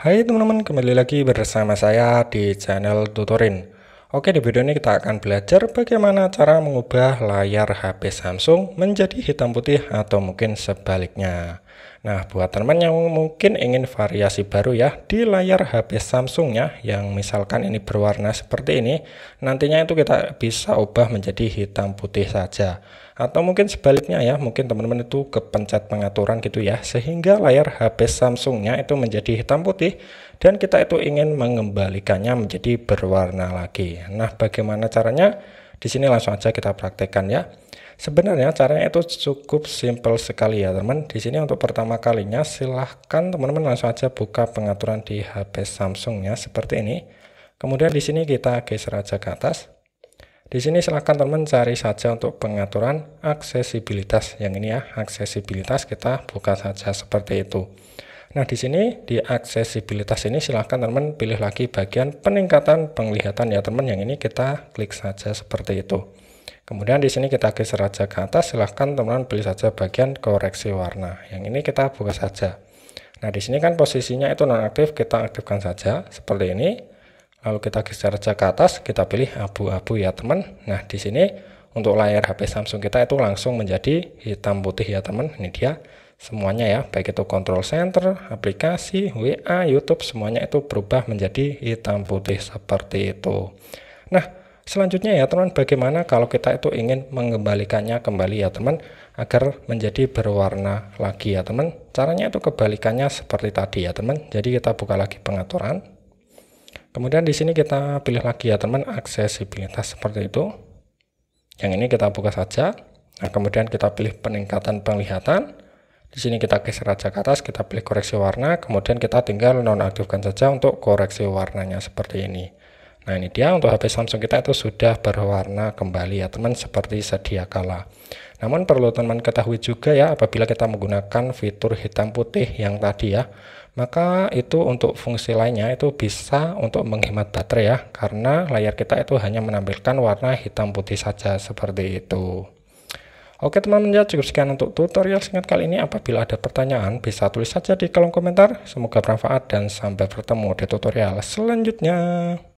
Hai teman-teman, kembali lagi bersama saya di channel Tutorin. Oke, di video ini kita akan belajar bagaimana cara mengubah layar HP Samsung menjadi hitam putih atau mungkin sebaliknya. Nah, buat teman yang mungkin ingin variasi baru ya, di layar HP Samsung ya, yang misalkan ini berwarna seperti ini, nantinya itu kita bisa ubah menjadi hitam putih saja. Atau mungkin sebaliknya ya, mungkin teman-teman itu kepencet pengaturan gitu ya, sehingga layar HP Samsungnya itu menjadi hitam putih, dan kita itu ingin mengembalikannya menjadi berwarna lagi. Nah, bagaimana caranya? Di sini langsung aja kita praktekkan ya. Sebenarnya caranya itu cukup simple sekali ya teman. Di sini untuk pertama kalinya silahkan teman-teman langsung aja buka pengaturan di HP Samsung ya seperti ini. Kemudian di sini kita geser aja ke atas. Di sini silahkan teman cari saja untuk pengaturan aksesibilitas. Yang ini ya, aksesibilitas kita buka saja seperti itu. Nah, di sini di aksesibilitas ini silahkan teman pilih lagi bagian peningkatan penglihatan ya teman. Yang ini kita klik saja seperti itu. Kemudian di sini kita geser aja ke atas, silahkan teman-teman pilih saja bagian koreksi warna. Yang ini kita buka saja. Nah, di sini kan posisinya itu nonaktif, kita aktifkan saja seperti ini. Lalu kita geser aja ke atas, kita pilih abu-abu ya teman. Nah, di sini untuk layar HP Samsung kita itu langsung menjadi hitam putih ya teman. Ini dia semuanya ya, baik itu control center, aplikasi, WA, YouTube, semuanya itu berubah menjadi hitam putih seperti itu. Nah, Selanjutnya ya teman, bagaimana kalau kita itu ingin mengembalikannya kembali ya teman, agar menjadi berwarna lagi ya teman. Caranya itu kebalikannya seperti tadi ya teman. Jadi kita buka lagi pengaturan. Kemudian di sini kita pilih lagi ya teman, aksesibilitas seperti itu. Yang ini kita buka saja. Nah kemudian kita pilih peningkatan penglihatan. Di sini kita geser aja ke atas, kita pilih koreksi warna, kemudian kita tinggal nonaktifkan saja untuk koreksi warnanya seperti ini. Nah ini dia untuk HP Samsung kita itu sudah berwarna kembali ya teman seperti sedia kala. Namun perlu teman ketahui juga ya apabila kita menggunakan fitur hitam putih yang tadi ya. Maka itu untuk fungsi lainnya itu bisa untuk menghemat baterai ya karena layar kita itu hanya menampilkan warna hitam putih saja seperti itu. Oke teman-teman ya cukup sekian untuk tutorial singkat kali ini apabila ada pertanyaan bisa tulis saja di kolom komentar semoga bermanfaat dan sampai bertemu di tutorial selanjutnya